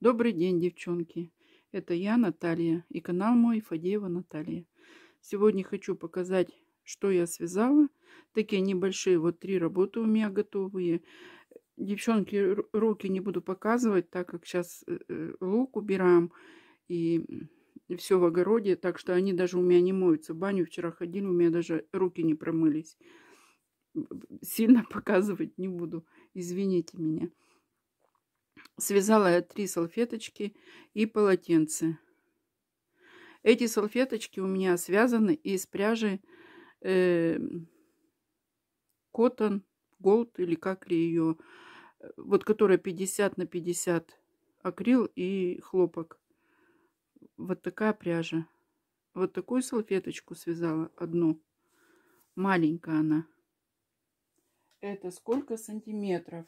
Добрый день, девчонки! Это я, Наталья, и канал мой Фадеева Наталья. Сегодня хочу показать, что я связала. Такие небольшие, вот три работы у меня готовые. Девчонки, руки не буду показывать, так как сейчас э, э, лук убираем и все в огороде. Так что они даже у меня не моются. В Баню вчера ходили, у меня даже руки не промылись. Сильно показывать не буду, извините меня связала я три салфеточки и полотенце. Эти салфеточки у меня связаны из пряжи э, Cotton Gold или как ли ее, вот которая 50 на 50 акрил и хлопок. Вот такая пряжа. Вот такую салфеточку связала одну. Маленькая она. Это сколько сантиметров?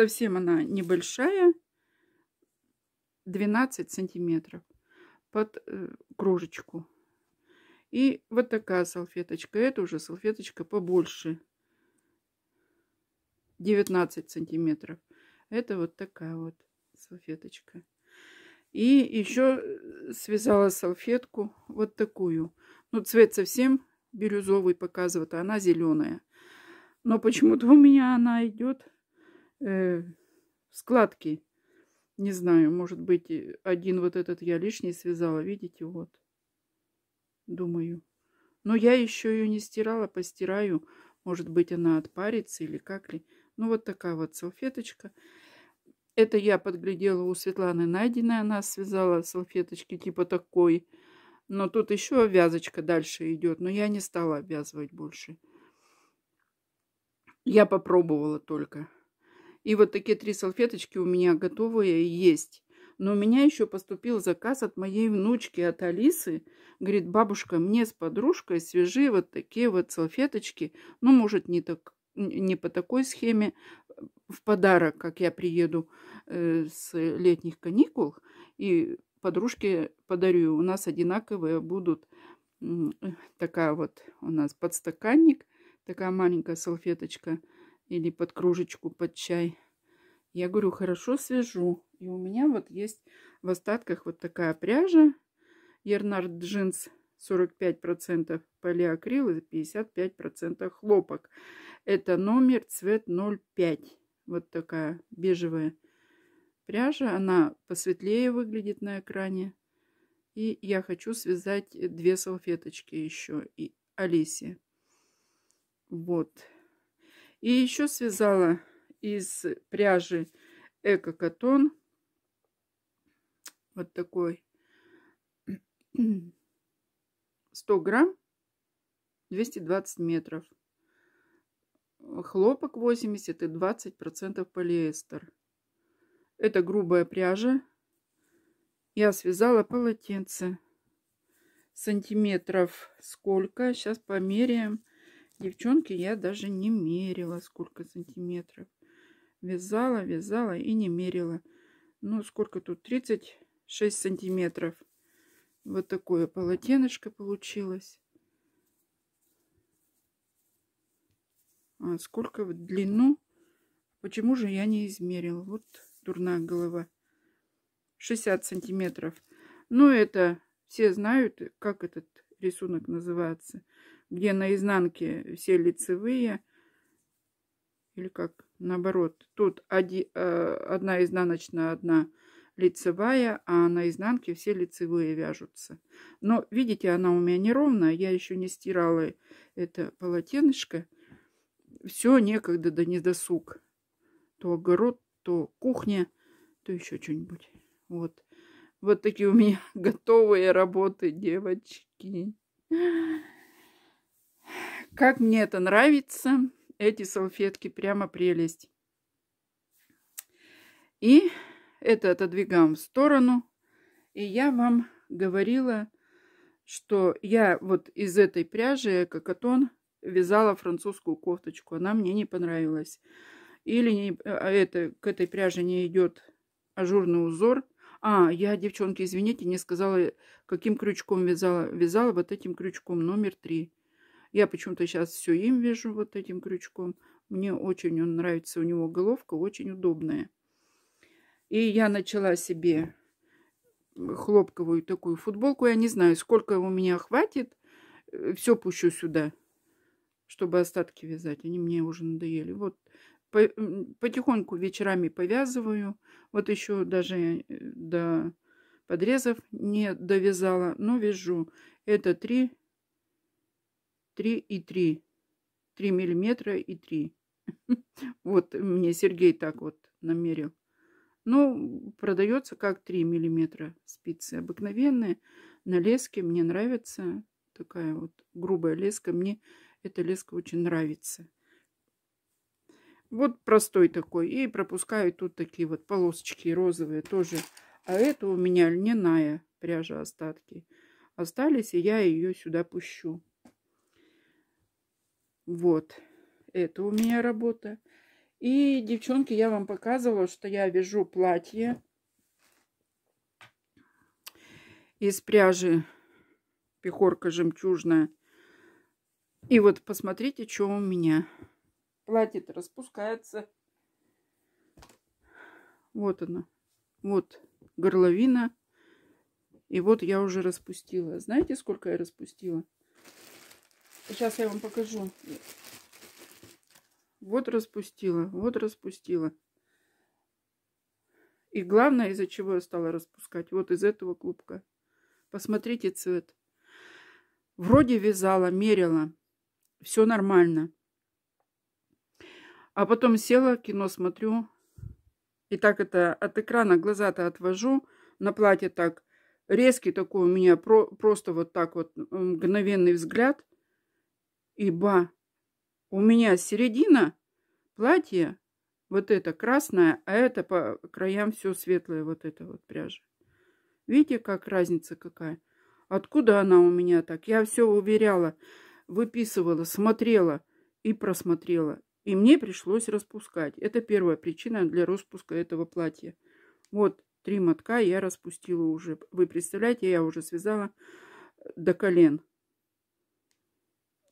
Совсем она небольшая, 12 сантиметров под э, кружечку. И вот такая салфеточка. Это уже салфеточка побольше. 19 сантиметров. Это вот такая вот салфеточка. И еще э, связала салфетку вот такую. Ну, цвет совсем бирюзовый показывает, а она зеленая. Но почему-то у меня она идет э, складки. Не знаю, может быть, один вот этот я лишний связала, видите, вот. Думаю. Но я еще ее не стирала, постираю. Может быть, она отпарится или как ли. Ну, вот такая вот салфеточка. Это я подглядела у Светланы Найдиной. Она связала салфеточки типа такой. Но тут еще вязочка дальше идет. Но я не стала обвязывать больше. Я попробовала только. И вот такие три салфеточки у меня готовые есть. Но у меня еще поступил заказ от моей внучки, от Алисы. Говорит, бабушка, мне с подружкой свяжи вот такие вот салфеточки. Ну, может, не, так, не по такой схеме э, в подарок, как я приеду э, с летних каникул. И подружке подарю. У нас одинаковые будут. Э, такая вот у нас подстаканник, такая маленькая салфеточка – или под кружечку, под чай. Я говорю, хорошо свяжу. И у меня вот есть в остатках вот такая пряжа. Ернард джинс 45% полиакрил и 55% хлопок. Это номер цвет 05. Вот такая бежевая пряжа. Она посветлее выглядит на экране. И я хочу связать две салфеточки еще и Алисе. Вот. И еще связала из пряжи эко-катон. Вот такой. 100 грамм, 220 метров. Хлопок 80 и 20 процентов полиэстер. Это грубая пряжа. Я связала полотенце. Сантиметров сколько? Сейчас померяем. Девчонки я даже не мерила, сколько сантиметров. Вязала, вязала и не мерила. Ну, сколько тут? 36 сантиметров. Вот такое полотенышко получилось. А сколько в длину? Почему же я не измерила? Вот дурная голова. 60 сантиметров. Ну, это все знают, как этот рисунок называется где на изнанке все лицевые, или как наоборот, тут оди, э, одна изнаночная, одна лицевая, а на изнанке все лицевые вяжутся. Но видите, она у меня неровная, я еще не стирала это полотенышко. Все некогда, да не досуг. То огород, то кухня, то еще что-нибудь. Вот. Вот такие у меня готовые работы, девочки. Как мне это нравится, эти салфетки прямо прелесть. И это отодвигаем в сторону. И я вам говорила, что я вот из этой пряжи кокотон вязала французскую кофточку. Она мне не понравилась. Или не, а это, к этой пряже не идет ажурный узор. А, я, девчонки, извините, не сказала, каким крючком вязала. Вязала вот этим крючком номер три. Я почему-то сейчас все им вяжу вот этим крючком. Мне очень он нравится, у него головка очень удобная. И я начала себе хлопковую такую футболку. Я не знаю, сколько у меня хватит. Э, все пущу сюда, чтобы остатки вязать. Они мне уже надоели. Вот потихоньку вечерами повязываю. Вот еще даже э, до подрезов не довязала, но вяжу. Это три три и три три миллиметра и три Вот мне Сергей так вот намерил. Ну, продается как три миллиметра спицы. Обыкновенные, на леске. Мне нравится такая вот грубая леска. Мне эта леска очень нравится. Вот простой такой. И пропускаю тут такие вот полосочки розовые тоже. А это у меня льняная пряжа остатки. Остались, и я ее сюда пущу. Вот. Это у меня работа. И, девчонки, я вам показывала, что я вяжу платье из пряжи пехорка жемчужная. И вот посмотрите, что у меня. Платье распускается. Вот оно, Вот горловина. И вот я уже распустила. Знаете, сколько я распустила? Сейчас я вам покажу. Вот распустила, вот распустила. И главное, из-за чего я стала распускать, вот из этого клубка. Посмотрите цвет. Вроде вязала, мерила, все нормально. А потом села, кино смотрю, и так это от экрана глаза-то отвожу, на платье так резкий такой у меня, про, просто вот так вот мгновенный взгляд. Иба, у меня середина платья, вот это красное, а это по краям все светлое, вот это вот пряжа. Видите, как разница какая? Откуда она у меня так? Я все уверяла, выписывала, смотрела и просмотрела. И мне пришлось распускать. Это первая причина для распуска этого платья. Вот три мотка я распустила уже. Вы представляете, я уже связала до колен.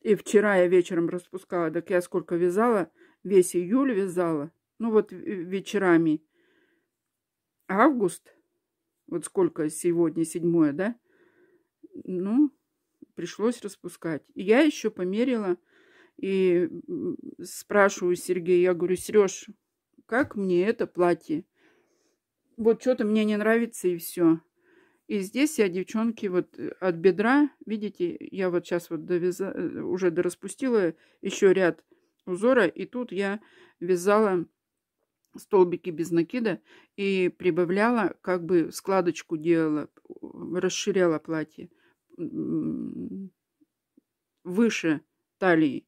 И вчера я вечером распускала, так я сколько вязала, весь июль вязала, ну вот вечерами. Август, вот сколько сегодня, седьмое, да? Ну, пришлось распускать. И я еще померила и спрашиваю Сергея, я говорю, Сереж, как мне это платье? Вот что-то мне не нравится и все. И здесь я, девчонки, вот э, от бедра, видите, я вот сейчас вот довяза, э, уже дораспустила еще ряд узора, и тут я вязала столбики без накида и прибавляла, как бы складочку делала, расширяла платье выше талии.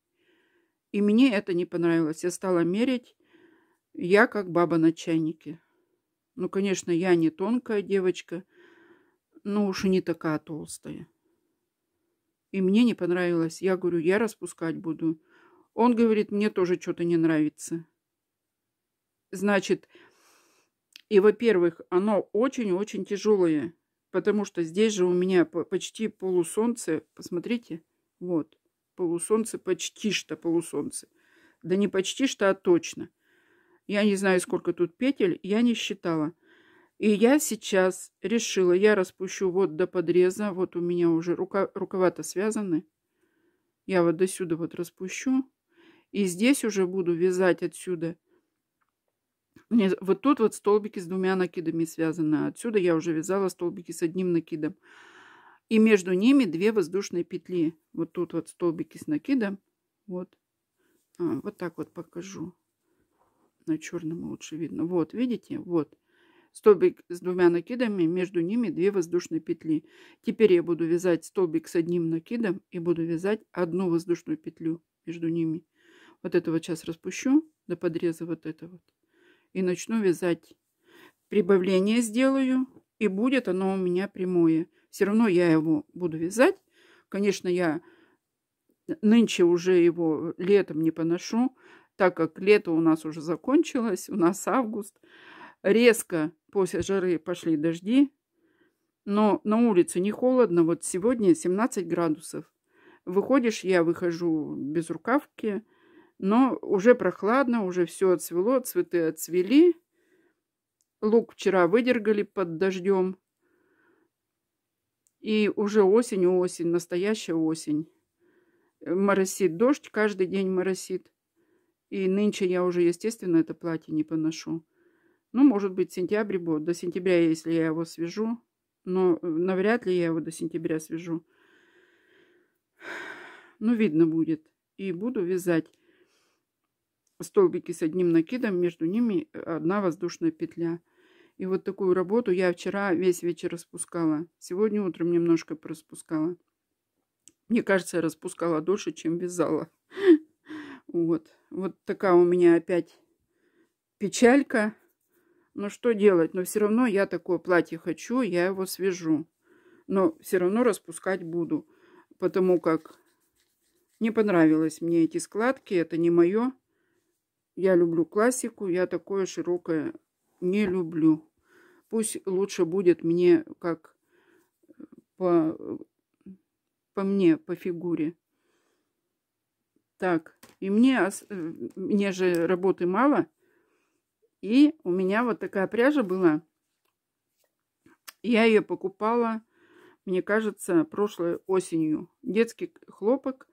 И мне это не понравилось. Я стала мерить, я как баба на чайнике. Ну, конечно, я не тонкая девочка, но ну уж и не такая толстая. И мне не понравилось. Я говорю, я распускать буду. Он говорит, мне тоже что-то не нравится. Значит, и, во-первых, оно очень-очень тяжелое, потому что здесь же у меня почти полусолнце, посмотрите, вот, полусолнце, почти что полусолнце. Да не почти что, а точно. Я не знаю, сколько тут петель, я не считала. И я сейчас решила, я распущу вот до подреза, вот у меня уже рука, рукава-то связаны. Я вот до сюда вот распущу. И здесь уже буду вязать отсюда. Мне, вот тут вот столбики с двумя накидами связаны. Отсюда я уже вязала столбики с одним накидом. И между ними две воздушные петли. Вот тут вот столбики с накидом. Вот. А, вот так вот покажу. На черном лучше видно. Вот, видите? Вот столбик с двумя накидами, между ними две воздушные петли. Теперь я буду вязать столбик с одним накидом и буду вязать одну воздушную петлю между ними. Вот этого вот сейчас распущу до подреза вот это вот. И начну вязать. Прибавление сделаю, и будет оно у меня прямое. Все равно я его буду вязать. Конечно, я нынче уже его летом не поношу, так как лето у нас уже закончилось, у нас август. Резко После жары пошли дожди, но на улице не холодно. Вот сегодня 17 градусов. Выходишь, я выхожу без рукавки, но уже прохладно, уже все отцвело, цветы отцвели. Лук вчера выдергали под дождем. И уже осень, осень, настоящая осень. Моросит дождь, каждый день моросит. И нынче я уже, естественно, это платье не поношу. Ну, может быть, в сентябре будет. До сентября, если я его свяжу. Но э, навряд ли я его до сентября свяжу. Ну, видно будет. И буду вязать столбики с одним накидом, между ними э, одна воздушная петля. И вот такую работу я вчера весь вечер распускала. Сегодня утром немножко проспускала. Мне кажется, я распускала дольше, чем вязала. Вот. Вот такая у меня опять печалька. Ну что делать? Но все равно я такое платье хочу, я его свяжу. Но все равно распускать буду, потому как не понравилось мне эти складки, это не мое. Я люблю классику, я такое широкое не люблю. Пусть лучше будет мне как э, по, э, по мне, по фигуре. Так, и мне, э, мне же работы мало, и у меня вот такая пряжа была. Я ее покупала, мне кажется, прошлой осенью. Детский хлопок.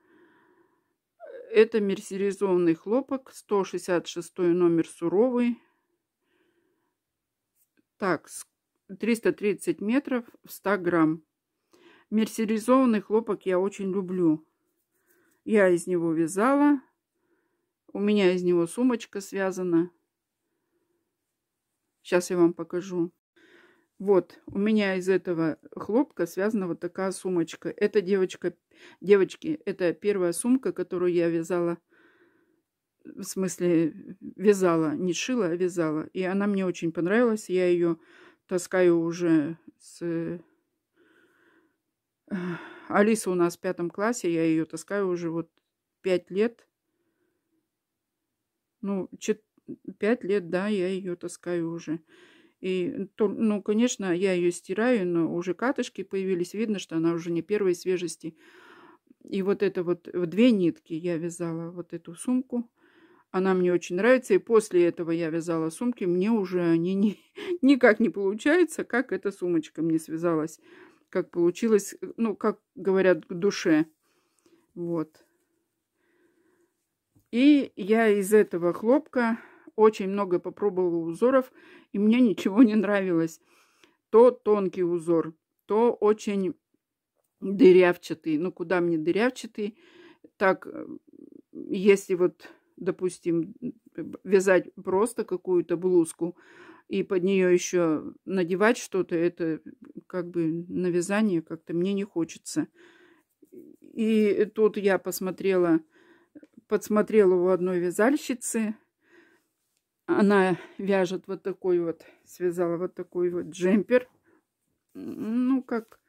Это мерсеризованный хлопок, 166 номер суровый. Так, 330 метров в 100 грамм. Мерсеризованный хлопок я очень люблю. Я из него вязала. У меня из него сумочка связана. Сейчас я вам покажу. Вот, у меня из этого хлопка связана вот такая сумочка. Это девочка, девочки, это первая сумка, которую я вязала, в смысле вязала, не шила, а вязала. И она мне очень понравилась. Я ее таскаю уже с... Алиса у нас в пятом классе, я ее таскаю уже вот пять лет. Ну, 4 пять лет, да, я ее таскаю уже. И, ну, конечно, я ее стираю, но уже катышки появились. Видно, что она уже не первой свежести. И вот это вот, в две нитки я вязала вот эту сумку. Она мне очень нравится. И после этого я вязала сумки. Мне уже они не, никак не получаются, как эта сумочка мне связалась. Как получилось, ну, как говорят, к душе. Вот. И я из этого хлопка очень много попробовала узоров, и мне ничего не нравилось. То тонкий узор, то очень дырявчатый. Ну, куда мне дырявчатый? Так, э, если вот, допустим, вязать просто какую-то блузку и под нее еще надевать что-то, это как бы на вязание как-то мне не хочется. И тут я посмотрела, подсмотрела у одной вязальщицы она вяжет вот такой вот, связала вот такой вот джемпер. Ну, как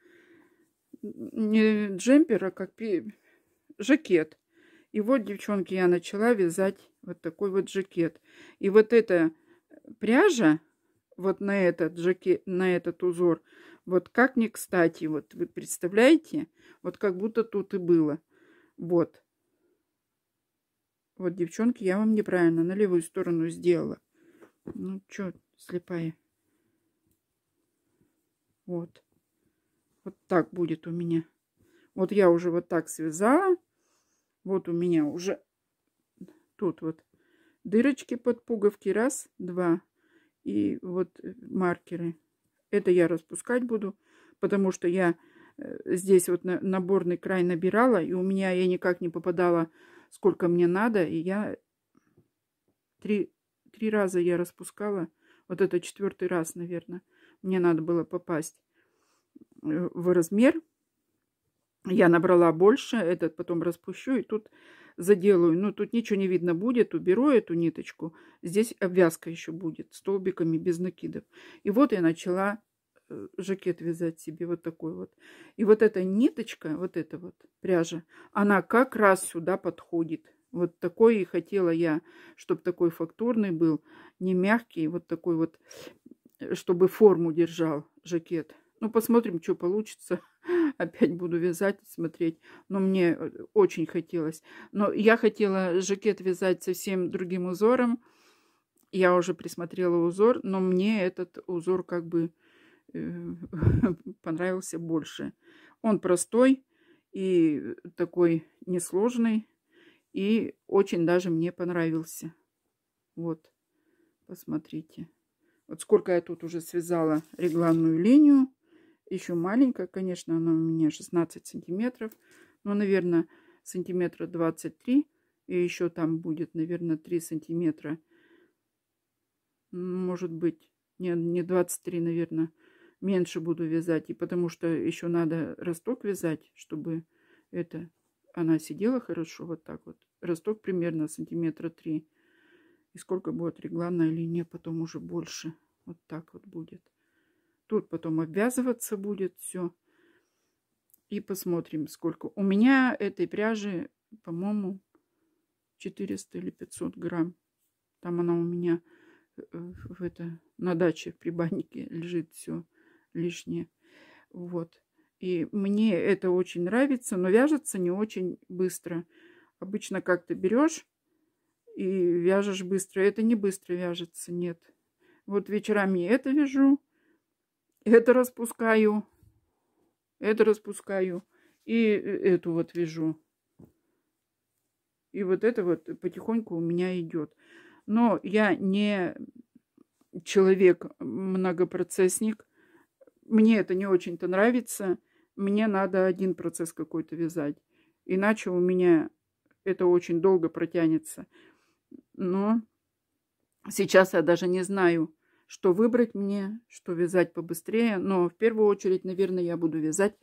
не джемпер, а как жакет. И вот, девчонки, я начала вязать вот такой вот жакет. И вот эта пряжа, вот на этот жакет, на этот узор, вот как не кстати, вот вы представляете, вот как будто тут и было. Вот. Вот, девчонки, я вам неправильно на левую сторону сделала. Ну, чё, слепая. Вот. Вот так будет у меня. Вот я уже вот так связала. Вот у меня уже тут вот дырочки под пуговки. Раз, два. И вот э, маркеры. Это я распускать буду, потому что я э, здесь вот наборный край набирала, и у меня я никак не попадала сколько мне надо, и я три, три раза я распускала, вот это четвертый раз, наверное, мне надо было попасть э, в размер. Я набрала больше, этот потом распущу и тут заделаю. Ну, тут ничего не видно будет, уберу эту ниточку. Здесь обвязка еще будет столбиками без накидов. И вот я начала Э, жакет вязать себе вот такой вот. И вот эта ниточка, вот эта вот пряжа, она как раз сюда подходит. Вот такой и хотела я, чтобы такой фактурный был, не мягкий, вот такой вот, э, чтобы форму держал жакет. Ну, посмотрим, что получится. Опять буду вязать, смотреть. Но мне э, очень хотелось. Но я хотела жакет вязать совсем другим узором. Я уже присмотрела узор, но мне этот узор как бы Э, понравился больше. Он простой и такой несложный, и очень даже мне понравился. Вот, посмотрите. Вот сколько я тут уже связала регланную линию. Еще маленькая, конечно, она у меня 16 сантиметров. Но, наверное, сантиметра 23. И еще там будет, наверное, 3 сантиметра. Может быть, не, не 23, наверное, меньше буду вязать, и потому что еще надо росток вязать, чтобы это она сидела хорошо вот так вот. Росток примерно сантиметра три. И сколько будет регланная линия, потом уже больше. Вот так вот будет. Тут потом обвязываться будет все. И посмотрим, сколько. У меня этой пряжи, по-моему, 400 или 500 грамм. Там она у меня э, в это, на даче при баннике лежит все лишнее. Вот. И мне это очень нравится, но вяжется не очень быстро. Обычно как-то берешь и вяжешь быстро. Это не быстро вяжется, нет. Вот вечерами это вяжу, это распускаю, это распускаю и э, эту вот вяжу. И вот это вот потихоньку у меня идет. Но я не человек многопроцессник мне это не очень-то нравится, мне надо один процесс какой-то вязать. Иначе у меня это очень долго протянется. Но сейчас я даже не знаю, что выбрать мне, что вязать побыстрее. Но в первую очередь, наверное, я буду вязать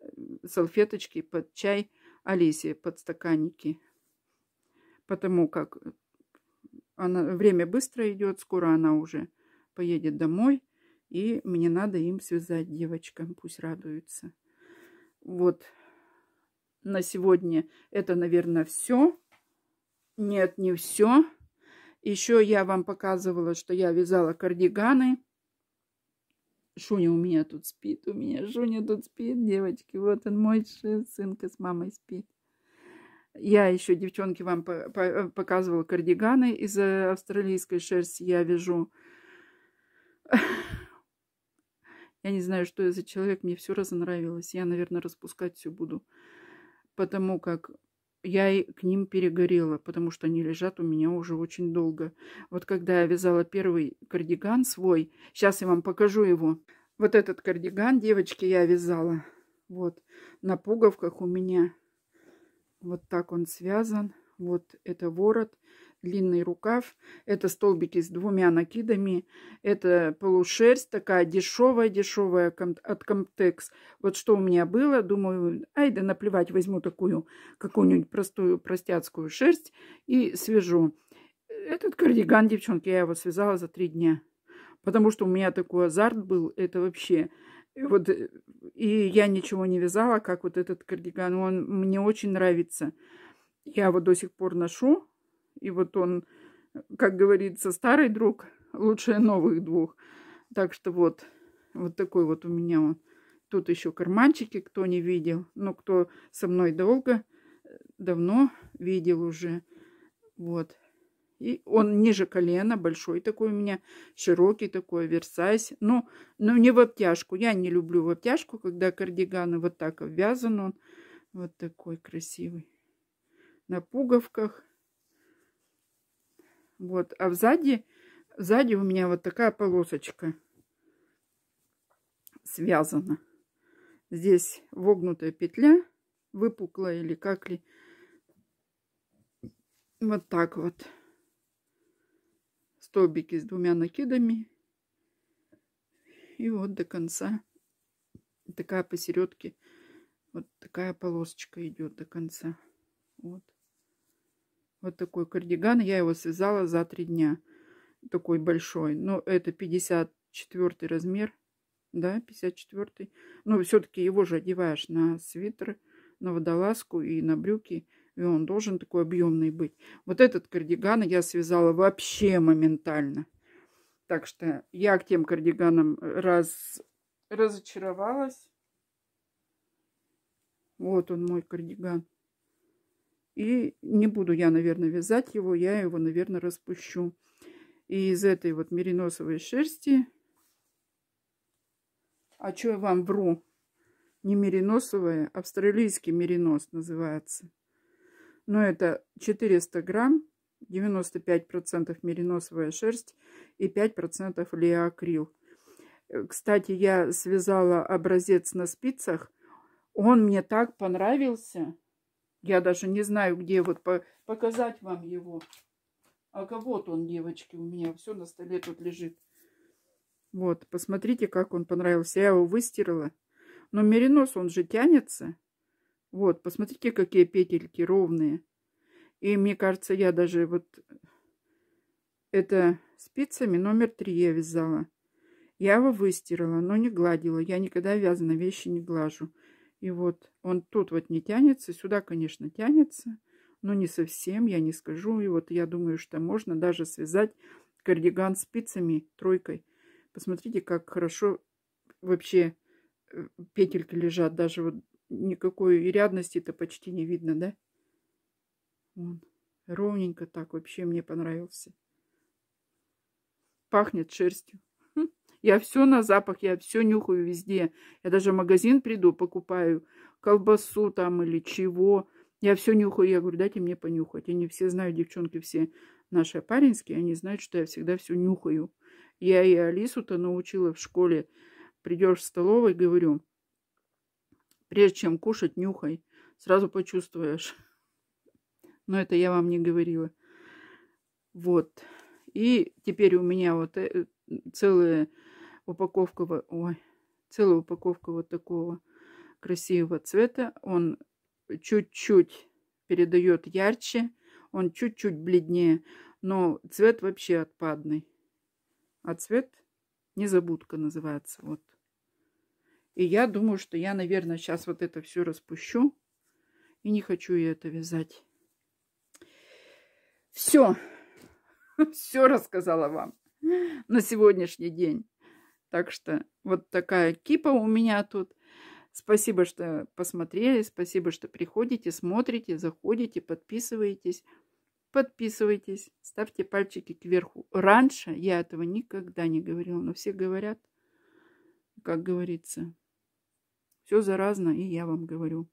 э, салфеточки под чай под подстаканники. Потому как э, она, время быстро идет, скоро она уже поедет домой. И мне надо им связать девочкам, пусть радуются. Вот на сегодня это, наверное, все. Нет, не все. Еще я вам показывала, что я вязала кардиганы. Шуня у меня тут спит, у меня Шуня тут спит, девочки. Вот он мой сынка с мамой спит. Я еще, девчонки, вам э, показывала кардиганы из э, австралийской шерсти. Я вяжу я не знаю, что я за человек, мне все разонравилось. Я, наверное, распускать все буду. Потому как я и к ним перегорела, потому что они лежат у меня уже очень долго. Вот когда я вязала первый кардиган свой, сейчас я вам покажу его. Вот этот кардиган, девочки, я вязала. Вот, на пуговках у меня вот так он связан. Вот это ворот длинный рукав, это столбики с двумя накидами, это полушерсть такая дешевая-дешевая от Комтекс. Вот что у меня было, думаю, ай да наплевать, возьму такую какую-нибудь простую простяцкую шерсть и свяжу. Этот кардиган, девчонки, я его связала за три дня, потому что у меня такой азарт был, это вообще... Вот, и я ничего не вязала, как вот этот кардиган. Он мне очень нравится. Я его до сих пор ношу. И вот он, как говорится, старый друг лучше новых двух. Так что вот, вот такой вот у меня он. Тут еще карманчики, кто не видел, но ну, кто со мной долго, давно видел уже. Вот. И он ниже колена, большой такой у меня, широкий такой, версайз. Но, ну, но ну, не в обтяжку. Я не люблю в обтяжку, когда кардиганы вот так обвязан он. Вот такой красивый. На пуговках. Вот. А сзади, сзади у меня вот такая полосочка связана. Здесь вогнутая петля, выпуклая или как ли. Вот так вот. Столбики с двумя накидами. И вот до конца такая посередке вот такая полосочка идет до конца. Вот. Вот такой кардиган. Я его связала за три дня. Такой большой. Но ну, это 54 размер. Да, 54. -й. Но все-таки его же одеваешь на свитер, на водолазку и на брюки. И он должен такой объемный быть. Вот этот кардиган я связала вообще моментально. Так что я к тем кардиганам раз... разочаровалась. Вот он мой кардиган. И не буду я, наверное, вязать его, я его, наверное, распущу. И из этой вот мериносовой шерсти, а что я вам вру, не мериносовая, а австралийский меринос называется. Но это 400 грамм, 95% мериносовая шерсть и 5% леоакрил. Э, кстати, я связала образец на спицах. Он мне так понравился. Я даже не знаю, где вот показать вам его. А вот он, девочки, у меня все на столе тут лежит. Вот, посмотрите, как он понравился. Я его выстирала. Но меринос, он же тянется. Вот, посмотрите, какие петельки ровные. И мне кажется, я даже вот... Это спицами номер три я вязала. Я его выстирала, но не гладила. Я никогда вязаные вещи не глажу. И вот он тут вот не тянется, сюда, конечно, тянется, но не совсем, я не скажу. И вот я думаю, что можно даже связать кардиган спицами, тройкой. Посмотрите, как хорошо вообще э, петельки лежат. Даже вот никакой рядности-то почти не видно, да? Вон. Ровненько так вообще мне понравился. Пахнет шерстью. Я все на запах, я все нюхаю везде. Я даже в магазин приду, покупаю колбасу там или чего. Я все нюхаю. Я говорю, дайте мне понюхать. Они все знают, девчонки все наши паренские, они знают, что я всегда все нюхаю. Я и Алису-то научила в школе. Придешь в столовой, говорю, прежде чем кушать, нюхай. Сразу почувствуешь. Но это я вам не говорила. Вот. И теперь у меня вот э, целые упаковка, ой, целая упаковка вот такого красивого цвета. Он чуть-чуть передает ярче, он чуть-чуть бледнее, но цвет вообще отпадный. А цвет незабудка называется. Вот. И я думаю, что я, наверное, сейчас вот это все распущу. И не хочу я это вязать. Все. Все рассказала вам на сегодняшний день. Так что вот такая кипа у меня тут. Спасибо, что посмотрели, спасибо, что приходите, смотрите, заходите, подписываетесь. Подписывайтесь, ставьте пальчики кверху. Раньше я этого никогда не говорила, но все говорят, как говорится, все заразно, и я вам говорю.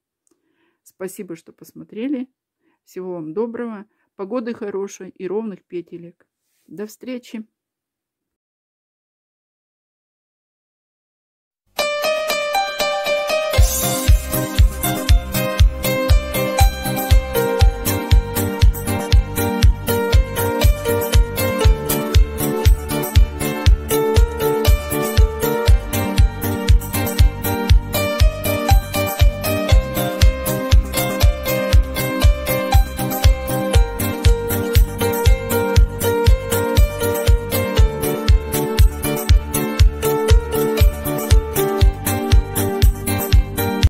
Спасибо, что посмотрели. Всего вам доброго, погоды хорошей и ровных петелек. До встречи!